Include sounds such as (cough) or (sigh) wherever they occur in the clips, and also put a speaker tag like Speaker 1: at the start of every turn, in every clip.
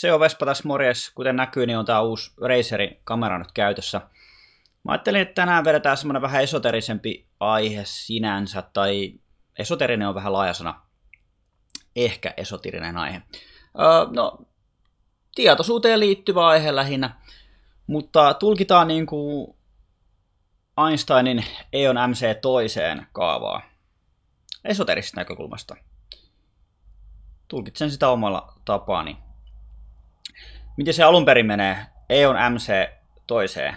Speaker 1: se on Vespa tässä morjes. Kuten näkyy, niin on tämä uusi Razerin kamera nyt käytössä. Mä ajattelin, että tänään vedetään semmoinen vähän esoterisempi aihe sinänsä, tai esoterinen on vähän laaja sana. Ehkä esoterinen aihe. Öö, no, tietoisuuteen liittyvä aihe lähinnä, mutta tulkitaan niin kuin Einsteinin E on MC toiseen kaavaa esoterisesta näkökulmasta. Tulkitsen sitä omalla tapaani. Miten se alun perin menee? E on MC toiseen.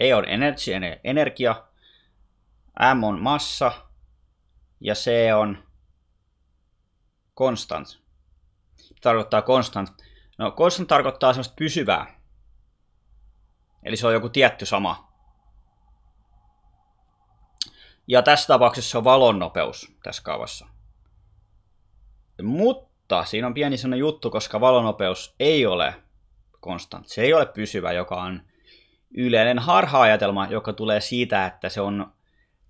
Speaker 1: E on energy, energia. M on massa. Ja C on constant. Tarkoittaa constant. No constant tarkoittaa semmoista pysyvää. Eli se on joku tietty sama. Ja tässä tapauksessa se on valon nopeus tässä kaavassa. Mutta siinä on pieni sellainen juttu, koska valonopeus ei ole konstant. Se ei ole pysyvä, joka on yleinen harha-ajatelma, joka tulee siitä, että se on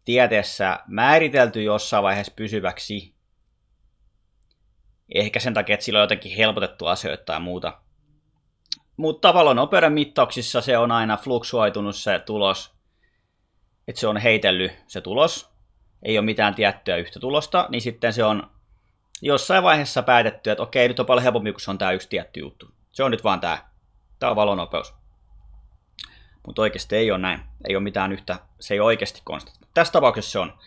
Speaker 1: tieteessä määritelty jossain vaiheessa pysyväksi. Ehkä sen takia, että sillä on jotenkin helpotettu asioita tai muuta. Mutta tavallaan nopeuden mittauksissa se on aina fluksuoitunut se tulos, että se on heitellyt se tulos, ei ole mitään tiettyä yhtä tulosta, niin sitten se on jossain vaiheessa päätetty, että okei, nyt on paljon helpompi, kun se on tämä yksi tietty juttu. Se on nyt vaan tämä. Tämä on valonopeus. Mutta oikeasti ei ole näin. Ei ole mitään yhtä, se ei ole oikeasti konstantti. Tässä tapauksessa se on.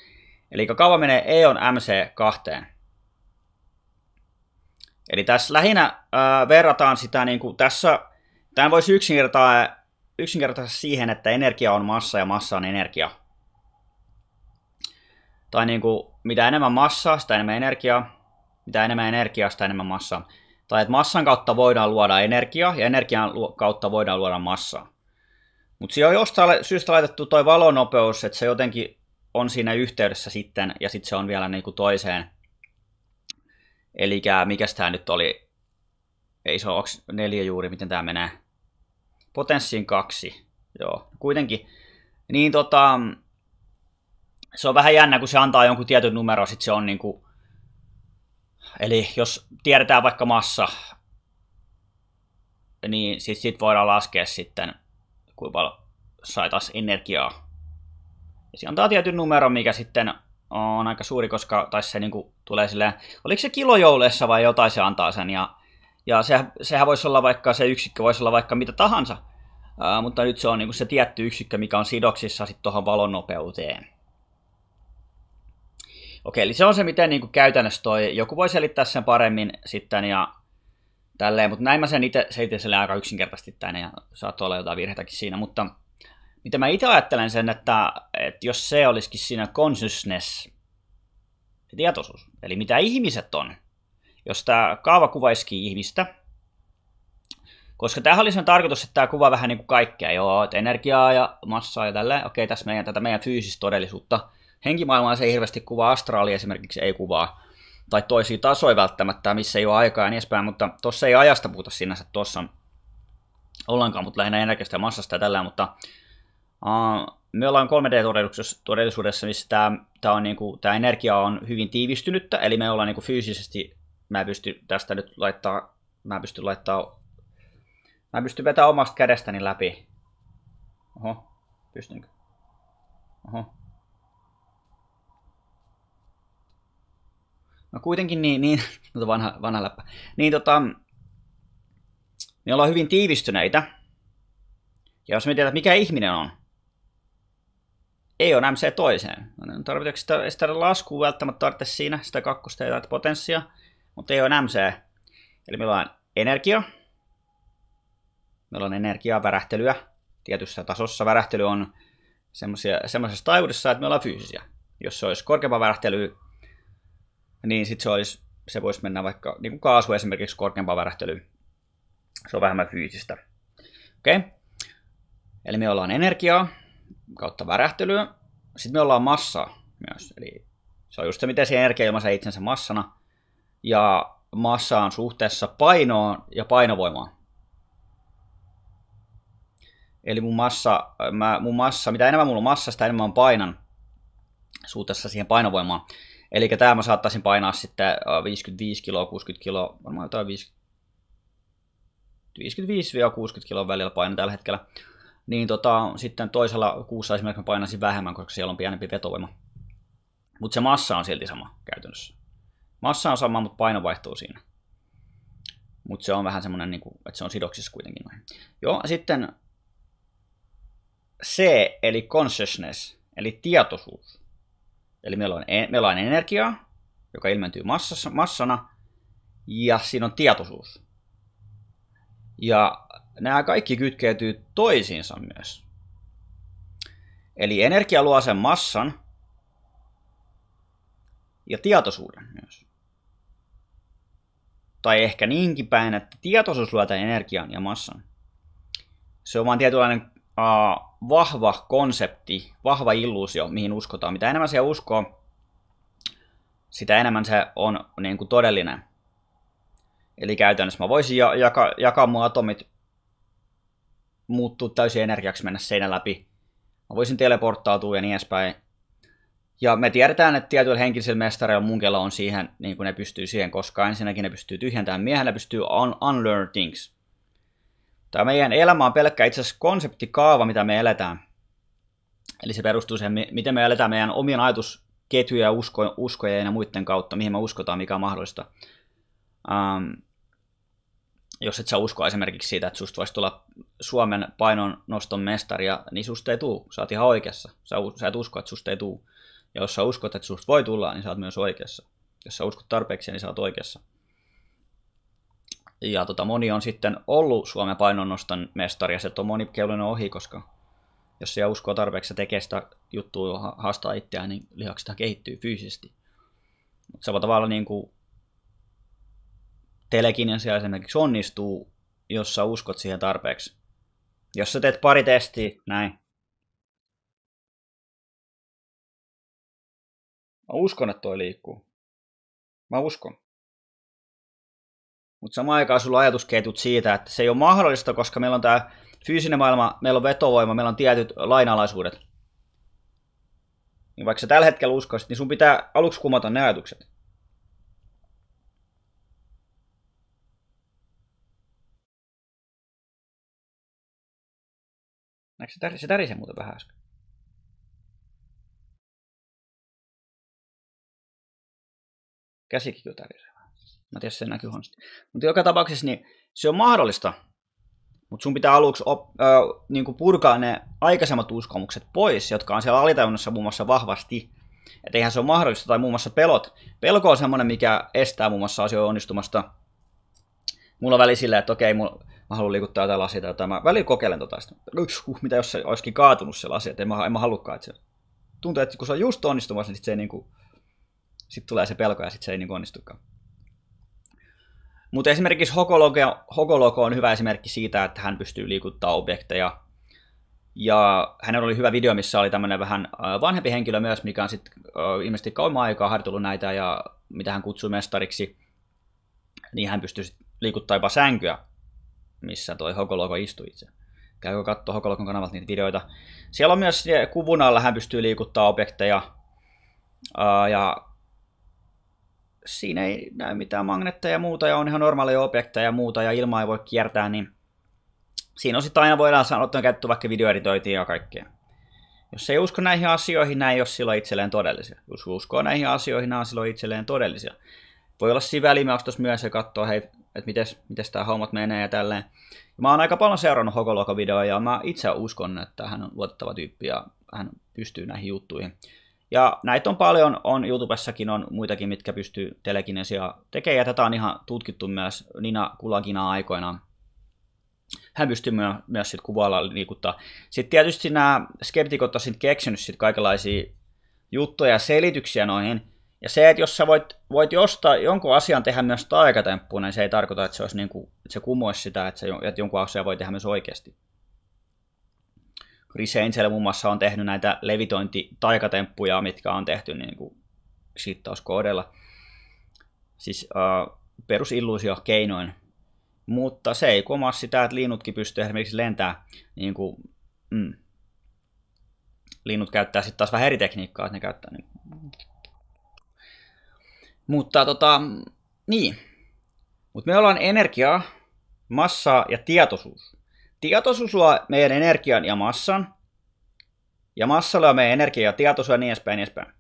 Speaker 1: Eli kaava menee E on MC kahteen. Eli tässä lähinnä ää, verrataan sitä, niin kuin tässä, tämän voisi yksinkertaisesti yksinkertaisesti siihen, että energia on massa ja massa on energia. Tai niin kuin, mitä enemmän massaa, sitä enemmän energiaa. Mitä enemmän energiaa, sitä enemmän massaa. Tai että massan kautta voidaan luoda energiaa ja energian kautta voidaan luoda massaa. Mutta siinä on jostain syystä laitettu toi valonopeus, että se jotenkin on siinä yhteydessä sitten, ja sitten se on vielä niinku toiseen. Eli mikä tämä nyt oli? Ei se ole, neljä juuri, miten tämä menee? Potenssiin kaksi, joo. Kuitenkin, niin tota, se on vähän jännä, kun se antaa jonkun tietyn numeron, sitten se on niinku Eli jos tiedetään vaikka massa, niin sitten sit voidaan laskea sitten, kuinka paljon saataisiin energiaa. Ja se antaa tietyn numero, mikä sitten on aika suuri, koska tai se niin tulee silleen, oliko se kilojouleessa vai jotain se antaa sen, ja, ja se, sehän voisi olla vaikka, se yksikkö voisi olla vaikka mitä tahansa, ää, mutta nyt se on niin se tietty yksikkö, mikä on sidoksissa sitten tuohon valonnopeuteen. Okei, eli se on se, miten niin kuin käytännössä toi, joku voi selittää sen paremmin sitten ja tälleen, mutta näin mä sen itse sen aika yksinkertaisesti tänne ja saattoi olla jotain virheitäkin siinä, mutta mitä mä itse ajattelen sen, että, että jos se olisikin siinä consciousness, tietoisuus, eli mitä ihmiset on, jos tämä kaava kuvaisi ihmistä, koska tämähän oli sen tarkoitus, että tämä kuva vähän niin kuin kaikkea, joo, että energiaa ja massaa ja tälleen, okei, tässä meidän, tätä meidän fyysistä todellisuutta, henkimaailmaa se ei hirveästi kuvaa, astraali esimerkiksi ei kuvaa, tai toisia tasoja välttämättä, missä ei ole aikaa ja niin edespäin, mutta tuossa ei ajasta puhuta sinänsä tuossa ollenkaan, mutta lähinnä energiasta ja massasta ja tällä, mutta uh, me ollaan 3D-todellisuudessa, missä tämä, tämä, on, niin kuin, tämä energia on hyvin tiivistynyttä, eli me ollaan niin kuin fyysisesti, mä pystyn tästä nyt laittaa, mä pystyn laittaa, mä pystyn vetämään omasta kädestäni läpi. Oho, pystynkö? Oho, No kuitenkin niin, niin (laughs) no vanha, vanha läppä. Niin tota, me ollaan hyvin tiivistyneitä. Ja jos me tiedät, mikä ihminen on, ei ole MC toiseen. No, niin, tarvitaanko sitä, sitä laskua välttämättä tarvitse siinä, sitä kakkosta ja potenssia, mutta ei ole MC. Eli meillä on energia, meillä on energiaa värähtelyä, tietyssä tasossa värähtely on semmoisessa taajuudessa, että me ollaan fyysisiä. Jos se olisi korkeampaa värähtelyä, niin sit se, olisi, se voisi mennä vaikka niin kuin kaasu esimerkiksi korkeampaan värähtelyyn. Se on vähemmän fyysistä. Okei. Okay. Eli me ollaan energiaa kautta värähtelyä. Sitten me ollaan massaa myös. Eli se on just se, miten se energia ilmaisee itsensä massana. Ja massa on suhteessa painoon ja painovoimaan. Eli mun massa, mä, mun massa, mitä enemmän mulla on massa, sitä enemmän mä painan suhteessa siihen painovoimaan. Eli tämä mä saattaisin painaa sitten 55 äh, kiloa, 60 kiloa, varmaan jotain 55-60 kiloa välillä paino tällä hetkellä. Niin tota, sitten toisella kuussa esimerkiksi mä painaisin vähemmän, koska siellä on pienempi vetovoima. Mutta se massa on silti sama käytännössä. Massa on sama, mutta paino vaihtuu siinä. Mutta se on vähän semmoinen, niin että se on sidoksissa kuitenkin noin. Joo, sitten C, eli consciousness, eli tietoisuus. Eli meillä on, e- meillä on energiaa, joka ilmentyy massassa, massana, ja siinä on tietoisuus. Ja nämä kaikki kytkeytyy toisiinsa myös. Eli energia luo sen massan ja tietoisuuden myös. Tai ehkä niinkin päin, että tietoisuus luo tämän energian ja massan. Se on vain tietynlainen uh, vahva konsepti, vahva illuusio, mihin uskotaan. Mitä enemmän se uskoo, sitä enemmän se on niin kuin todellinen. Eli käytännössä mä voisin jaka, jakaa mun atomit, muuttuu täysin energiaksi, mennä seinän läpi. Mä voisin teleporttautua ja niin edespäin. Ja me tiedetään, että tietyillä henkisillä mestareilla munkella on siihen, niin kuin ne pystyy siihen, koska ensinnäkin ne pystyy tyhjentämään miehen, ne pystyy un- unlearn things. Tämä meidän elämä on pelkkä itse asiassa konseptikaava, mitä me eletään. Eli se perustuu siihen, miten me eletään meidän omien ajatusketjuja ja usko, uskoja ja muiden kautta, mihin me uskotaan, mikä on mahdollista. Ähm, jos et sä usko esimerkiksi siitä, että susta voisi tulla Suomen painon noston mestari, niin susta ei tuu. Sä oot ihan oikeassa. Sä, sä et usko, että susta ei tuu. Ja jos sä uskot, että susta voi tulla, niin sä oot myös oikeassa. Jos sä uskot tarpeeksi, niin sä oot oikeassa. Ja tota, moni on sitten ollut Suomen painonnoston mestari ja se on moni keulinen ohi, koska jos se uskoo tarpeeksi että tekee sitä juttua, haastaa itseään, niin lihaksista kehittyy fyysisesti. Mutta samalla tavalla niin kuin telekinensia esimerkiksi onnistuu, jos sä uskot siihen tarpeeksi. Jos sä teet pari testiä, näin. Mä uskon, että toi liikkuu. Mä uskon mutta samaan aikaan sulla on ajatusketjut siitä, että se ei ole mahdollista, koska meillä on tämä fyysinen maailma, meillä on vetovoima, meillä on tietyt lainalaisuudet. Niin vaikka sä tällä hetkellä uskoisit, niin sun pitää aluksi kumota ne ajatukset. Näetkö se, tär- se tärisee muuten vähän äsken? Käsikin kyllä tärisee. Mä tiedän, se näkyy huonosti. Mutta joka tapauksessa niin se on mahdollista, mutta sun pitää aluksi op, ö, niin kuin purkaa ne aikaisemmat uskomukset pois, jotka on siellä alitajunnassa muun muassa vahvasti. Että eihän se ole mahdollista, tai muun muassa pelot. Pelko on semmoinen, mikä estää muun muassa asioiden onnistumasta. Mulla on väli silleen, että okei, mulla, mä haluan liikuttaa jotain lasia tai jotain. Mä välillä kokeilen tota sitä. Uh, mitä jos se olisikin kaatunut se lasi, että en mä, en mä halukkaan, että se... Tuntuu, että kun se on just onnistumassa, niin sitten se ei niinku, Sitten tulee se pelko ja sitten se ei niin onnistukaan. Mutta esimerkiksi Hokologo, Hokologo on hyvä esimerkki siitä, että hän pystyy liikuttaa objekteja. Ja hänellä oli hyvä video, missä oli tämmöinen vähän äh, vanhempi henkilö myös, mikä on sitten äh, ilmeisesti kauan aikaa harjoitellut näitä ja mitä hän kutsuu mestariksi. Niin hän pystyy liikuttaa jopa sänkyä, missä toi Hokologo istui itse. Käykö katsoa Hokologon kanavalta niitä videoita. Siellä on myös eh, kuvun alla hän pystyy liikuttaa objekteja. Äh, ja siinä ei näy mitään magnetteja ja muuta, ja on ihan normaaleja objekteja ja muuta, ja ilmaa ei voi kiertää, niin siinä sitten aina voidaan sanoa, että on käytetty vaikka videoeditointia ja kaikkea. Jos ei usko näihin asioihin, näin ei ole silloin itselleen todellisia. Jos uskoo näihin asioihin, nämä on silloin itselleen todellisia. Voi olla siinä välimaustossa myös ja katsoa, hei, että miten, mites tämä hommat menee ja tälleen. Mä oon aika paljon seurannut Hokoloka videoja ja mä itse uskon, että hän on luotettava tyyppi ja hän pystyy näihin juttuihin. Ja näitä on paljon, on YouTubessakin on muitakin, mitkä pystyy telekinesia tekemään, ja tätä on ihan tutkittu myös Nina Kulakina aikoinaan. Hän pystyy myös, myös sit kuvailla liikuttaa. Sitten tietysti nämä skeptikot on sitten keksinyt sit kaikenlaisia juttuja ja selityksiä noihin, ja se, että jos sä voit, voit jostaa, jonkun asian tehdä myös taikatemppuun, niin se ei tarkoita, että se, olisi niin kuin, että se kumoisi sitä, että, se, että jonkun asian voi tehdä myös oikeasti. Chris Angel muun muassa on tehnyt näitä levitointitaikatemppuja, mitkä on tehty niin kuin sittauskoodella. Siis uh, perusilluusio keinoin. Mutta se ei komaa sitä, että linnutkin pystyy esimerkiksi lentää niin kuin, mm. Linnut käyttää sitten taas vähän eri tekniikkaa, että ne käyttää niin Mutta tota, niin. Mutta me ollaan energiaa, massaa ja tietoisuus tietoisuus luo meidän energian ja massan, ja massa luo meidän energiaa ja tietoisuus ja niin edespäin, niin edespäin.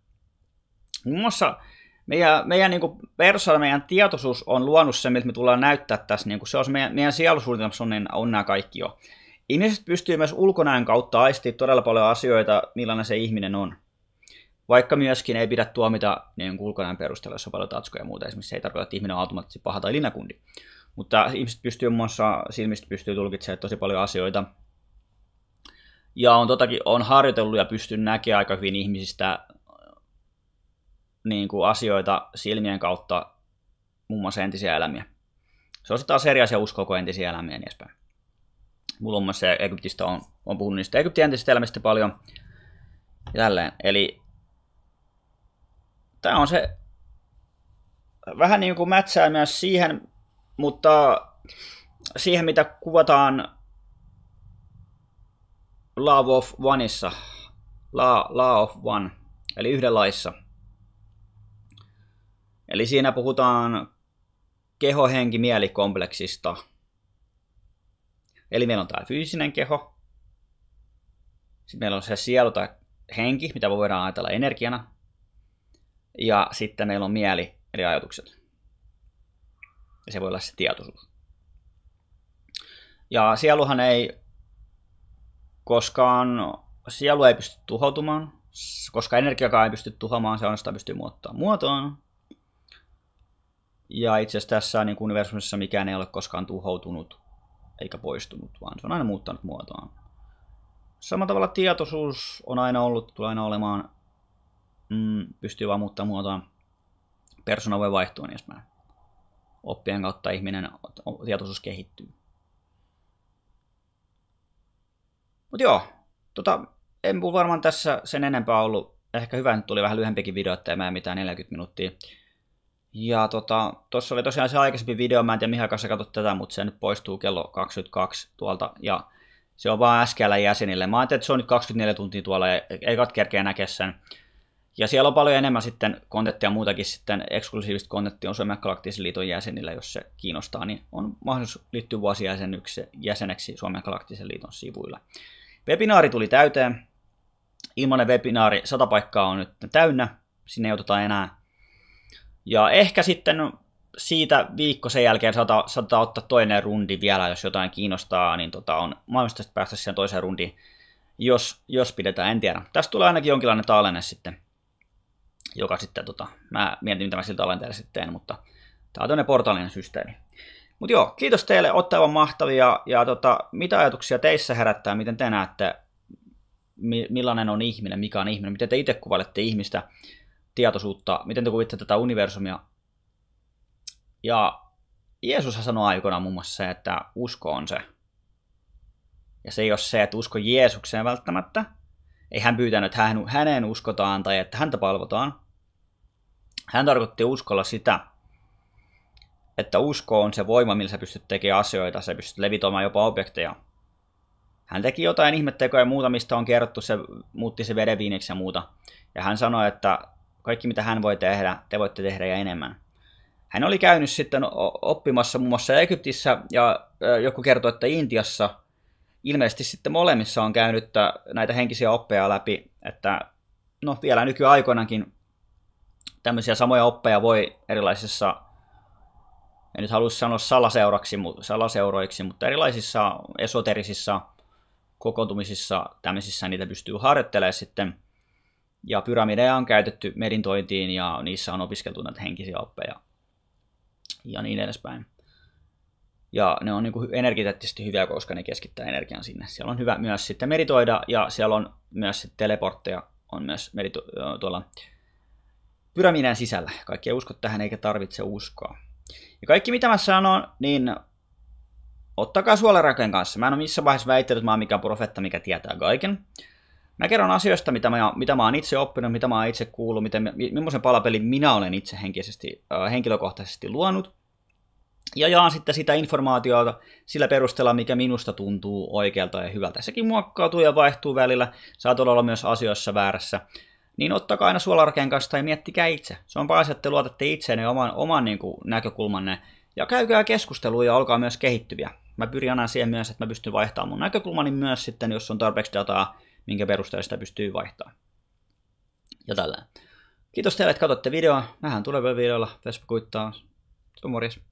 Speaker 1: Muun muassa meidän, meidän niin persona, meidän tietoisuus on luonut se, miltä me tullaan näyttää tässä. Niin kuin se on meidän, meidän sielusuunnitelmassa on, niin on nämä kaikki jo. Ihmiset pystyy myös ulkonäön kautta aistimaan todella paljon asioita, millainen se ihminen on. Vaikka myöskin ei pidä tuomita niin ulkonäön perusteella, jos on paljon tatskoja ja muuta. Esimerkiksi se ei tarkoita, että ihminen on automaattisesti paha tai linnakundi. Mutta ihmiset pystyy muun muassa, silmistä pystyy tulkitsemaan tosi paljon asioita. Ja on, totakin, on harjoitellut ja pystyn näkemään aika hyvin ihmisistä niin kuin asioita silmien kautta, muun muassa entisiä elämiä. Se on sitten taas eri asia entisiä elämiä ja niin edespäin. Mulla on myös se Egyptistä on, on puhunut niistä Egyptin entisistä elämistä paljon. Ja tälleen. Eli tämä on se vähän niin kuin mätsää myös siihen, mutta siihen, mitä kuvataan Love of Oneissa, La, La of One, eli yhdenlaissa. Eli siinä puhutaan keho-henki-mielikompleksista. Eli meillä on tämä fyysinen keho, sitten meillä on se sielu tai henki, mitä voidaan ajatella energiana, ja sitten meillä on mieli, eli ajatukset ja se voi olla se tietoisuus. Ja sieluhan ei koskaan, sielu ei pysty tuhoutumaan, koska energiakaan ei pysty tuhoamaan, se ainoastaan pystyy muuttaa muotoon. Ja itse asiassa tässä niin universumissa mikään ei ole koskaan tuhoutunut eikä poistunut, vaan se on aina muuttanut muotoaan. Samalla tavalla tietoisuus on aina ollut, tulee aina olemaan, mm, pystyy vaan muuttamaan muotoaan, persona voi vaihtua niin mä oppien kautta ihminen tietoisuus kehittyy. Mutta joo, tota, en puhu varmaan tässä sen enempää ollut. Ehkä hyvä, että tuli vähän lyhempikin video, että ei mitään 40 minuuttia. Ja tota, tuossa oli tosiaan se aikaisempi video, mä en tiedä mihin kanssa katsot tätä, mutta se nyt poistuu kello 22 tuolta. Ja se on vaan äskellä jäsenille. Mä ajattelin, että se on nyt 24 tuntia tuolla, ei kat kerkeä näkeä sen. Ja siellä on paljon enemmän sitten kontenttia muutakin sitten, eksklusiivista kontenttia on Suomen Galaktisen liiton jäsenillä, jos se kiinnostaa, niin on mahdollisuus liittyä vuosijäseneksi Suomen Galaktisen liiton sivuilla. Webinaari tuli täyteen. Ilmainen webinaari, sata paikkaa on nyt täynnä, sinne ei oteta enää. Ja ehkä sitten siitä viikko sen jälkeen saattaa ottaa toinen rundi vielä, jos jotain kiinnostaa, niin tota on mahdollista päästä siihen toiseen rundiin, jos, jos pidetään, en tiedä. Tästä tulee ainakin jonkinlainen tallenne sitten joka sitten, tota, mä mietin mitä mä siltä olen teille sitten teen, mutta tämä on tämmöinen portaalinen systeemi. Mutta joo, kiitos teille, olette aivan mahtavia, ja tota, mitä ajatuksia teissä herättää, miten te näette, mi- millainen on ihminen, mikä on ihminen, miten te itse kuvailette ihmistä, tietoisuutta, miten te kuvitte tätä universumia. Ja Jeesus sanoi aikoinaan muun muassa se, että usko on se. Ja se ei ole se, että usko Jeesukseen välttämättä. Ei hän pyytänyt, että häneen uskotaan tai että häntä palvotaan, hän tarkoitti uskolla sitä, että usko on se voima, millä sä pystyt tekemään asioita, sä pystyt levitoimaan jopa objekteja. Hän teki jotain ihmettekoja ja muuta, mistä on kerrottu, se muutti se vedenviiniksi ja muuta. Ja hän sanoi, että kaikki mitä hän voi tehdä, te voitte tehdä ja enemmän. Hän oli käynyt sitten oppimassa muun muassa Egyptissä ja joku kertoi, että Intiassa ilmeisesti sitten molemmissa on käynyt näitä henkisiä oppeja läpi, että no vielä nykyaikoinakin tämmöisiä samoja oppeja voi erilaisissa, en nyt halua sanoa salaseuraksi, salaseuroiksi, mutta erilaisissa esoterisissa kokoontumisissa tämmöisissä niitä pystyy harjoittelemaan sitten. Ja pyramideja on käytetty meditointiin ja niissä on opiskeltu näitä henkisiä oppeja ja niin edespäin. Ja ne on niin energeettisesti hyviä, koska ne keskittää energian sinne. Siellä on hyvä myös sitten meritoida ja siellä on myös sitten teleportteja, on myös medito- tuolla pyraminän sisällä. Kaikki ei usko tähän eikä tarvitse uskoa. Ja kaikki mitä mä sanon, niin ottakaa suolarakeen kanssa. Mä en ole missä vaiheessa väittänyt, että mä oon mikään profetta, mikä tietää kaiken. Mä kerron asioista, mitä mä, mitä mä oon itse oppinut, mitä mä oon itse kuullut, miten, millaisen palapelin minä olen itse henkisesti, henkilökohtaisesti luonut. Ja jaan sitten sitä informaatiota sillä perusteella, mikä minusta tuntuu oikealta ja hyvältä. Sekin muokkautuu ja vaihtuu välillä. Saat olla myös asioissa väärässä niin ottakaa aina suolarkeen kanssa tai miettikää itse. Se on pääasia, että luotatte itseenne oman, oman niin kuin, näkökulmanne ja käykää keskustelua ja olkaa myös kehittyviä. Mä pyrin aina siihen myös, että mä pystyn vaihtamaan mun näkökulmani myös sitten, jos on tarpeeksi dataa, minkä perusteella sitä pystyy vaihtamaan. Ja tällä. Kiitos teille, että katsotte videoa. Nähdään tulevilla videoilla. Facebook kuittaa. Se on morjens.